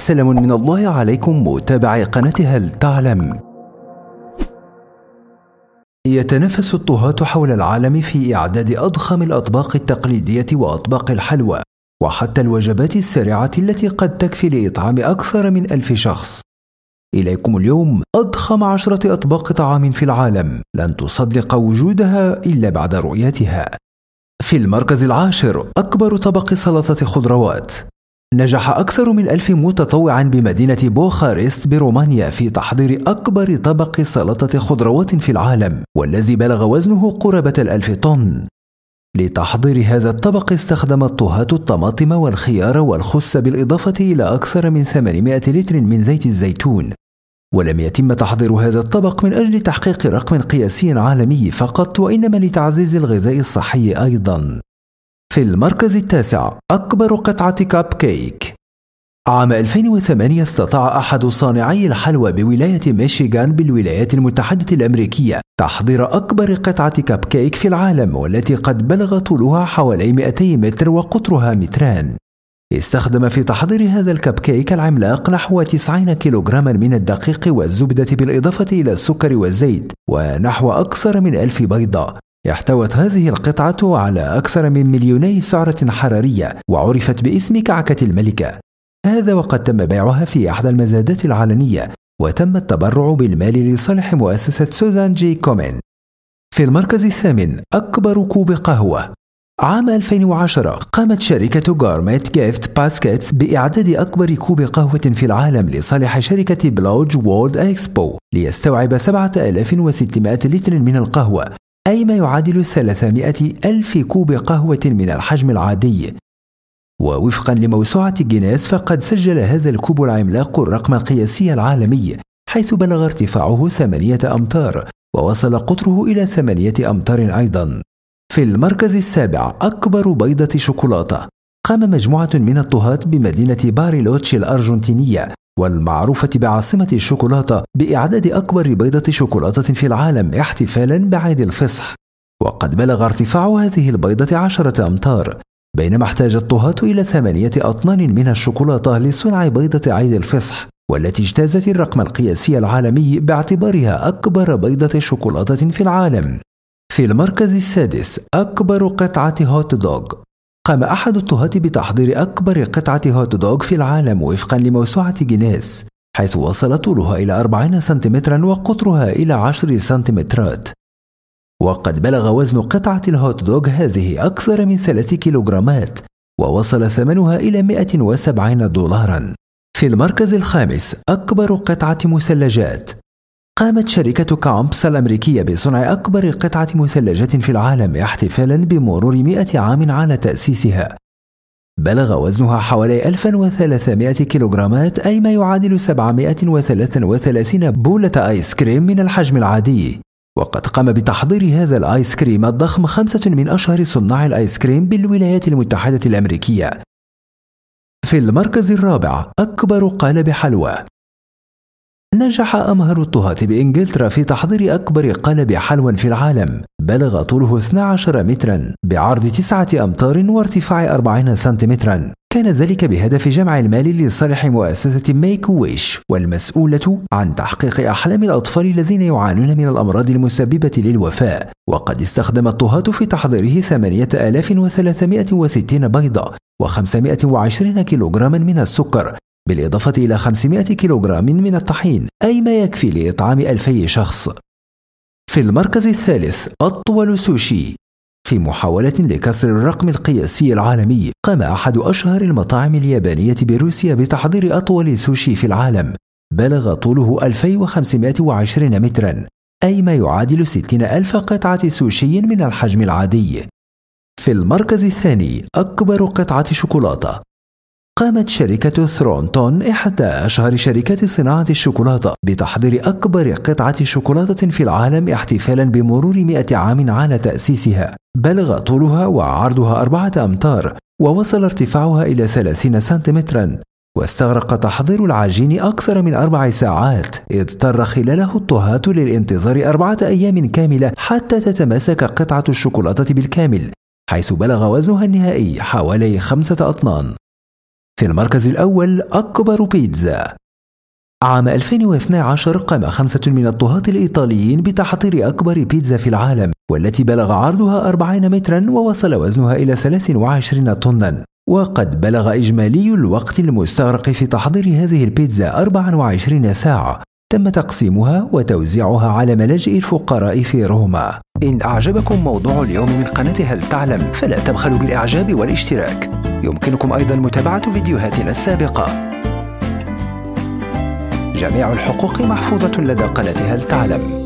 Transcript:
سلام من الله عليكم متابعي قناة هل تعلم يتنافس الطهاة حول العالم في إعداد أضخم الأطباق التقليدية وأطباق الحلوى وحتى الوجبات السريعة التي قد تكفي لإطعام أكثر من ألف شخص إليكم اليوم أضخم عشرة أطباق طعام في العالم لن تصدق وجودها إلا بعد رؤيتها في المركز العاشر أكبر طبق سلطة خضروات نجح أكثر من ألف متطوع بمدينة بوخارست برومانيا في تحضير أكبر طبق سلطة خضروات في العالم والذي بلغ وزنه قرابة الألف طن لتحضير هذا الطبق استخدم الطهاة الطماطم والخيار والخس بالإضافة إلى أكثر من 800 لتر من زيت الزيتون ولم يتم تحضير هذا الطبق من أجل تحقيق رقم قياسي عالمي فقط وإنما لتعزيز الغذاء الصحي أيضاً في المركز التاسع أكبر قطعة كاب كيك عام 2008 استطاع أحد صانعي الحلوى بولاية ميشيغان بالولايات المتحدة الأمريكية تحضير أكبر قطعة كاب كيك في العالم والتي قد بلغ طولها حوالي 200 متر وقطرها متران استخدم في تحضير هذا الكب كيك العملاق نحو 90 كيلوغراما من الدقيق والزبدة بالإضافة إلى السكر والزيت ونحو أكثر من ألف بيضة احتوت هذه القطعة على أكثر من مليوني سعرة حرارية وعرفت باسم كعكة الملكة هذا وقد تم بيعها في أحدى المزادات العلنية وتم التبرع بالمال لصالح مؤسسة سوزان جي كومين في المركز الثامن أكبر كوب قهوة عام 2010 قامت شركة جارميت جيفت باسكيتس بإعداد أكبر كوب قهوة في العالم لصالح شركة بلوج وولد إكسبو ليستوعب 7600 لتر من القهوة أي ما يعادل 300 ألف كوب قهوة من الحجم العادي ووفقا لموسوعة جينيس فقد سجل هذا الكوب العملاق الرقم القياسي العالمي حيث بلغ ارتفاعه ثمانية أمتار ووصل قطره إلى ثمانية أمتار أيضا في المركز السابع أكبر بيضة شوكولاتة قام مجموعة من الطهاة بمدينة باريلوتش الأرجنتينية والمعروفة بعاصمة الشوكولاتة بإعداد أكبر بيضة شوكولاتة في العالم احتفالا بعيد الفصح وقد بلغ ارتفاع هذه البيضة عشرة أمتار بينما احتاج الطهاة إلى ثمانية أطنان من الشوكولاتة لصنع بيضة عيد الفصح والتي اجتازت الرقم القياسي العالمي باعتبارها أكبر بيضة شوكولاتة في العالم في المركز السادس أكبر قطعة هوت دوغ قام أحد الطهاة بتحضير أكبر قطعة هوت دوغ في العالم وفقا لموسوعة جينيس حيث وصل طولها إلى 40 سنتيمترا وقطرها إلى 10 سنتيمترات وقد بلغ وزن قطعة الهوت دوغ هذه أكثر من 3 كيلوغرامات ووصل ثمنها إلى 170 دولارا في المركز الخامس أكبر قطعة مثلجات قامت شركة كامبس الأمريكية بصنع أكبر قطعة مثلجات في العالم احتفالا بمرور 100 عام على تأسيسها بلغ وزنها حوالي 1300 كيلوغرامات أي ما يعادل 733 بولة آيس كريم من الحجم العادي وقد قام بتحضير هذا الآيس كريم الضخم خمسة من أشهر صناع الآيس كريم بالولايات المتحدة الأمريكية في المركز الرابع أكبر قالب حلوى نجح أمهر الطهاة بإنجلترا في تحضير أكبر قالب حلوى في العالم بلغ طوله 12 مترا بعرض 9 أمتار وارتفاع 40 سنتيمترا كان ذلك بهدف جمع المال لصالح مؤسسة ميك ويش والمسؤولة عن تحقيق أحلام الأطفال الذين يعانون من الأمراض المسببة للوفاة وقد استخدم الطهاة في تحضيره 8360 بيضة و520 كيلوغراما من السكر بالإضافة إلى 500 كيلوغرام من الطحين أي ما يكفي لإطعام 2000 شخص في المركز الثالث أطول سوشي في محاولة لكسر الرقم القياسي العالمي قام أحد أشهر المطاعم اليابانية بروسيا بتحضير أطول سوشي في العالم بلغ طوله 2520 مترا أي ما يعادل 60 ألف قطعة سوشي من الحجم العادي في المركز الثاني أكبر قطعة شوكولاتة قامت شركة ثرونتون إحدى أشهر شركات صناعة الشوكولاتة بتحضير أكبر قطعة شوكولاتة في العالم احتفالا بمرور 100 عام على تأسيسها بلغ طولها وعرضها أربعة أمتار ووصل ارتفاعها إلى 30 سنتيمترا واستغرق تحضير العجين أكثر من أربع ساعات اضطر خلاله الطهاة للانتظار أربعة أيام كاملة حتى تتماسك قطعة الشوكولاتة بالكامل حيث بلغ وزنها النهائي حوالي خمسة أطنان في المركز الأول أكبر بيتزا عام 2012 قام خمسة من الطهاة الإيطاليين بتحضير أكبر بيتزا في العالم والتي بلغ عرضها 40 مترا ووصل وزنها إلى 23 طنا وقد بلغ إجمالي الوقت المستغرق في تحضير هذه البيتزا 24 ساعة تم تقسيمها وتوزيعها على ملاجئ الفقراء في روما إن أعجبكم موضوع اليوم من قناة هل تعلم فلا تبخلوا بالإعجاب والاشتراك يمكنكم أيضا متابعة فيديوهاتنا السابقة جميع الحقوق محفوظة لدى قناة هل تعلم؟